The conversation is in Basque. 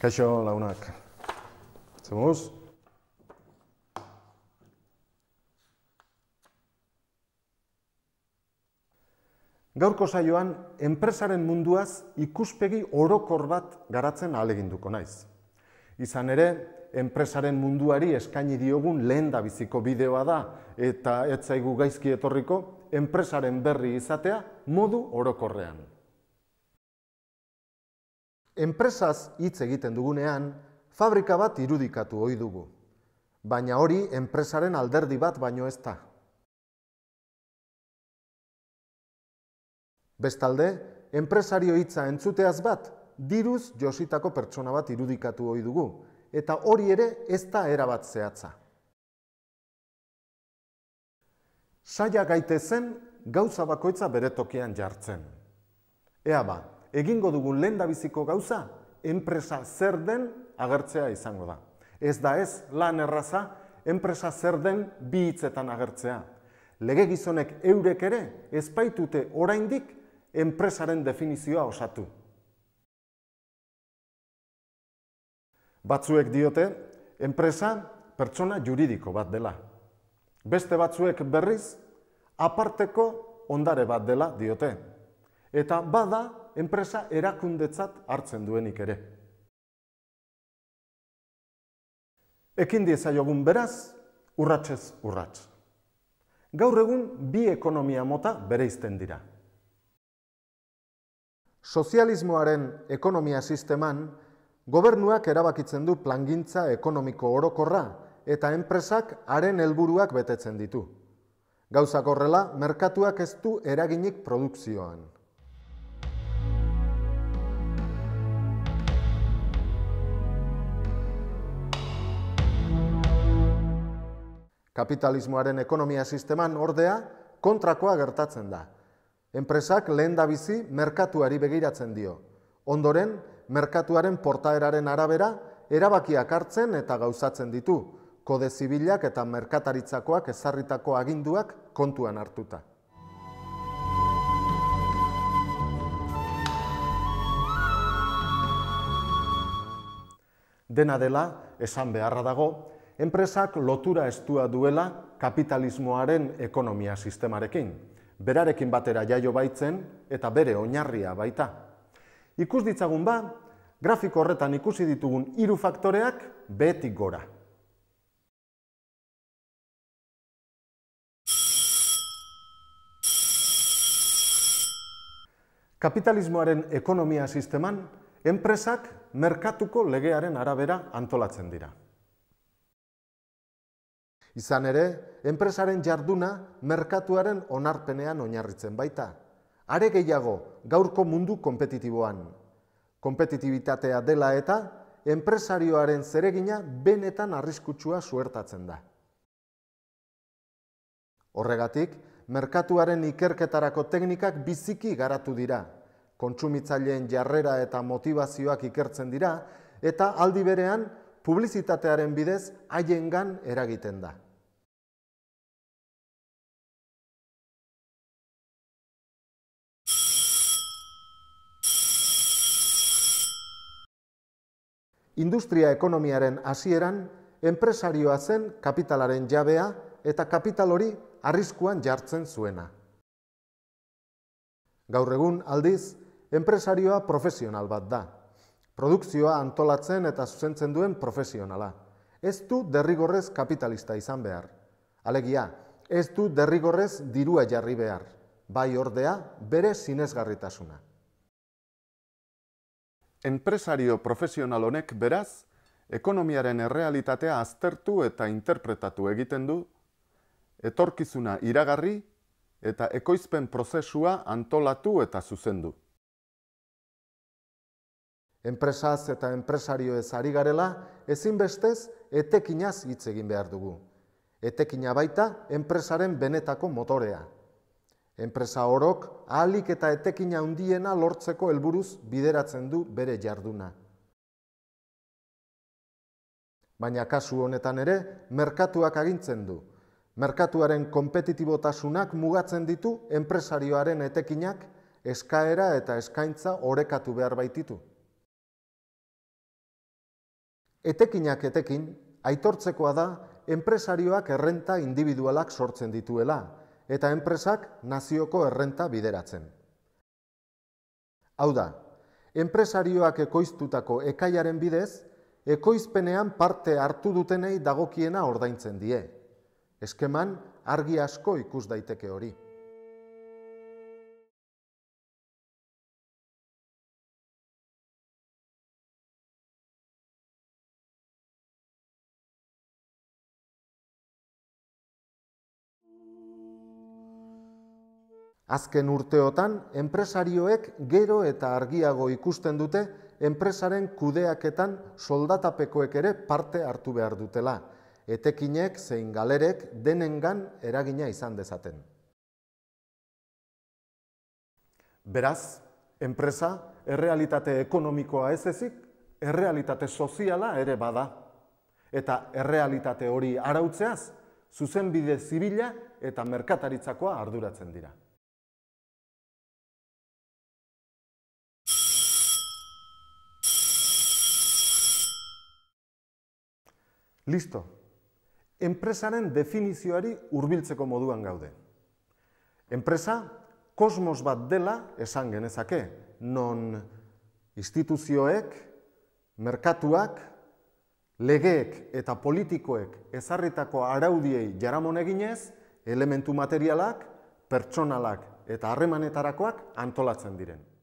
Kaixo, launak. Zemuz? Gaurko saioan, enpresaren munduaz ikuspegi orokor bat garatzen aleginduko naiz. Izan ere, enpresaren munduari eskaini diogun lehen da bideoa da eta ez zaigu gaizki etorriko enpresaren berri izatea modu orokorrean. Enpresaz hitz egiten dugunean, fabrika bat irudikatu ohi dugu. Baina hori enpresaren alderdi bat baino ez da. Bestalde, enpresario hitza entzuteaz bat, diruz jositako pertsona bat irudikatu ohi dugu, eta hori ere ez da erabat zehatza. Saia gaite zen gauza bakoitza bere tokian jartzen. Ea bat, egingo dugun lehen biziko gauza, enpresa zer den agertzea izango da. Ez da ez lan erraza, enpresa zer den bi hitzetan agertzea. Lege gizonek eurek ere, ezpaitute oraindik enpresaren definizioa osatu. Batzuek diote, enpresa pertsona juridiko bat dela. Beste batzuek berriz, aparteko ondare bat dela diote. Eta bada enpresa erakundetzat hartzen duenik ere. Ekin jogun beraz, urratsez urrats. Gaur egun bi ekonomia mota bereizten dira. Sozialismoaren ekonomia sisteman, gobernuak erabakitzen du plangintza ekonomiko orokorra eta enpresak haren helburuak betetzen ditu. Gauzak horrela, merkatuak ez du eraginik produkzioan. Kapitalismoaren ekonomia sisteman ordea kontrakoa gertatzen da. Enpresak lehendabizi merkatuari begiratzen dio. Ondoren, merkatuaren portaeraren arabera erabakiak hartzen eta gauzatzen ditu, kode zibilak eta merkataritzakoak ezarritako aginduak kontuan hartuta. Dena dela, esan beharra dago enpresak lotura estua duela kapitalismoaren ekonomia sistemarekin. Berarekin batera jaio baitzen eta bere oinarria baita. Ikus ditzagun ba, grafiko horretan ikusi ditugun hiru faktoreak betik gora. Kapitalismoaren ekonomia sisteman, enpresak merkatuko legearen arabera antolatzen dira. Izan ere, enpresaren jarduna merkatuaren onarpenean oinarritzen baita. Are gehiago, gaurko mundu konpetitiboan. Konpetitibitatea dela eta enpresarioaren zeregina benetan arriskutsua suertatzen da. Horregatik, merkatuaren ikerketarako teknikak biziki garatu dira. Kontsumitzaileen jarrera eta motivazioak ikertzen dira eta aldi berean publizitatearen bidez haiengan eragiten da. industria ekonomiaren hasieran enpresarioa zen kapitalaren jabea eta kapital hori arriskuan jartzen zuena. Gaur egun aldiz, enpresarioa profesional bat da. Produkzioa antolatzen eta zuzentzen duen profesionala. Ez du derrigorrez kapitalista izan behar. Alegia, ez du derrigorrez dirua jarri behar. Bai ordea, bere sinezgarritasuna enpresario profesional honek beraz, ekonomiaren errealitatea aztertu eta interpretatu egiten du, etorkizuna iragarri eta ekoizpen prozesua antolatu eta zuzendu. Enpresaz eta enpresario ez ari garela, ezinbestez, etekinaz hitz egin behar dugu. Etekina baita, enpresaren benetako motorea. Enpresa horok ahalik eta etekina handiena lortzeko helburuz bideratzen du bere jarduna. Baina kasu honetan ere, merkatuak agintzen du. Merkatuaren kompetitibotasunak mugatzen ditu enpresarioaren etekinak eskaera eta eskaintza orekatu behar baititu. Etekinak etekin, aitortzekoa da, enpresarioak errenta individualak sortzen dituela, eta enpresak nazioko errenta bideratzen. Hau da, enpresarioak ekoiztutako ekaiaren bidez, ekoizpenean parte hartu dutenei dagokiena ordaintzen die. Eskeman, argi asko ikus daiteke hori. Azken urteotan, enpresarioek gero eta argiago ikusten dute enpresaren kudeaketan soldatapekoek ere parte hartu behar dutela. Etekinek zein galerek denengan eragina izan dezaten. Beraz, enpresa errealitate ekonomikoa ez ezik, errealitate soziala ere bada. Eta errealitate hori arautzeaz, zuzenbide zibila eta merkataritzakoa arduratzen dira. Listo. Enpresaren definizioari hurbiltzeko moduan gaude. Enpresa kosmos bat dela esan genezake, non instituzioek, merkatuak, legeek eta politikoek ezarritako araudiei jaramon eginez, elementu materialak, pertsonalak eta harremanetarakoak antolatzen diren.